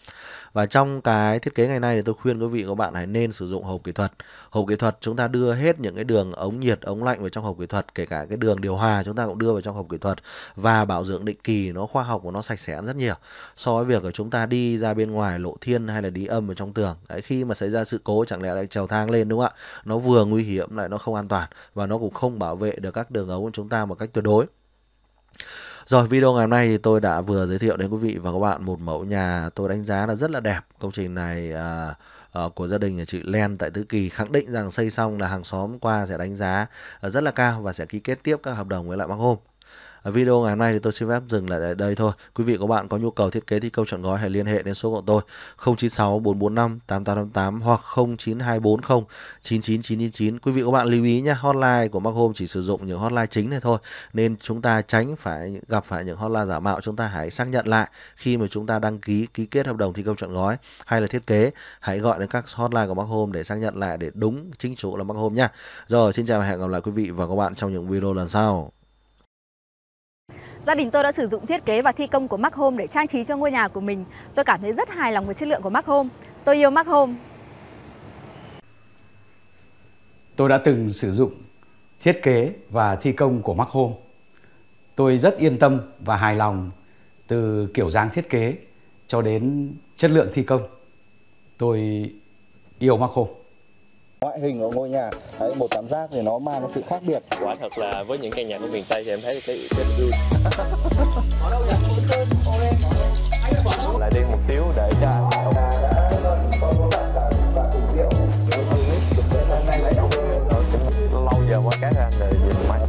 và trong cái thiết kế ngày nay thì tôi khuyên quý vị các bạn hãy nên sử dụng hộp kỹ thuật hộp kỹ thuật chúng ta đưa hết những cái đường ống nhiệt ống lạnh vào trong hộp kỹ thuật kể cả cái đường điều hòa chúng ta cũng đưa vào trong hộp kỹ thuật và bảo dưỡng định kỳ nó khoa học và nó sạch sẽ rất nhiều so với việc của chúng ta đi ra bên ngoài lộ thiên hay là đi âm ở trong tường Đấy, khi mà xảy ra sự cố chẳng lẽ lại trèo thang lên đúng không ạ nó vừa nguy hiểm lại nó không an toàn và nó cũng không bảo vệ được các đường ống của chúng ta một cách tuyệt đối rồi video ngày hôm nay thì tôi đã vừa giới thiệu đến quý vị và các bạn một mẫu nhà tôi đánh giá là rất là đẹp. Công trình này à, à của gia đình nhà chị Len tại Tứ Kỳ khẳng định rằng xây xong là hàng xóm qua sẽ đánh giá à, rất là cao và sẽ ký kết tiếp các hợp đồng với lại bác Hôm. Video ngày hôm nay thì tôi xin phép dừng lại tại đây thôi. Quý vị có bạn có nhu cầu thiết kế thi công chọn gói hãy liên hệ đến số của tôi 096 445 8888 hoặc 09240 99999. Quý vị có bạn lưu ý nhé, hotline của Mark Home chỉ sử dụng những hotline chính này thôi nên chúng ta tránh phải gặp phải những hotline giả mạo chúng ta hãy xác nhận lại khi mà chúng ta đăng ký ký kết hợp đồng thi công chọn gói hay là thiết kế hãy gọi đến các hotline của Mark Home để xác nhận lại để đúng chính chủ là Mark Home nhé. Rồi xin chào và hẹn gặp lại quý vị và các bạn trong những video lần sau. Gia đình tôi đã sử dụng thiết kế và thi công của Mac Home để trang trí cho ngôi nhà của mình. Tôi cảm thấy rất hài lòng với chất lượng của Mac Home. Tôi yêu Mac Home. Tôi đã từng sử dụng thiết kế và thi công của Mac Home. Tôi rất yên tâm và hài lòng từ kiểu dáng thiết kế cho đến chất lượng thi công. Tôi yêu Mac Home ngoại hình của ngôi nhà đấy, một cảm giác thì nó mang cái sự khác biệt quả thật là với những căn nhà của miền tây thì em thấy cái cái vui lại đi một tiếu để cho lâu giờ quá cái ra rồi